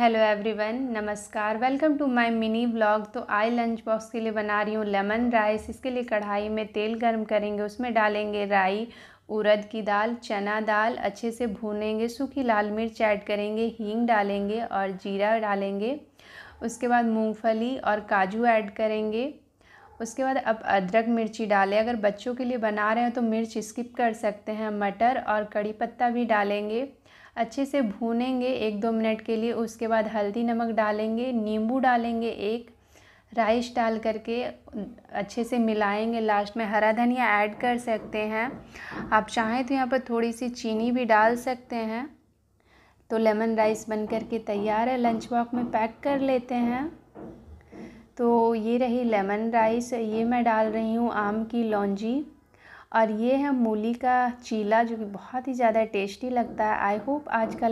hello everyone नमस्कार welcome to my mini blog तो I lunch box के लिए बना रही हूँ लेमन राइस इसके लिए कढ़ाई में तेल गर्म करेंगे उसमें डालेंगे राई उरद की दाल चना दाल अच्छे से भूनेंगे सूखी लाल मिर्च ऐड करेंगे हींग डालेंगे और जीरा डालेंगे उसके बाद मूंगफली और काजू ऐड करेंगे उसके बाद अब अदरक मिर्ची डालें अगर बच्चों के लिए बना रहे हैं तो मिर्च स्किप कर सकते हैं मटर और कड़ी पत्ता भी डालेंगे अच्छे से भूनेंगे एक दो मिनट के लिए उसके बाद हल्दी नमक डालेंगे नींबू डालेंगे एक राइस डाल करके अच्छे से मिलाएंगे लास्ट में हरा धनिया ऐड कर सकते हैं आप चाहें तो यहाँ पर थोड़ी सी चीनी भी डाल सकते हैं तो लेमन राइस बन कर के तैयार है लंच बॉक्स में पैक कर लेते हैं तो ये रही लेमन राइस ये मैं डाल रही हूँ आम की लौंजी और ये है मूली का चीला जो कि बहुत ही ज़्यादा टेस्टी लगता है आई होप आज का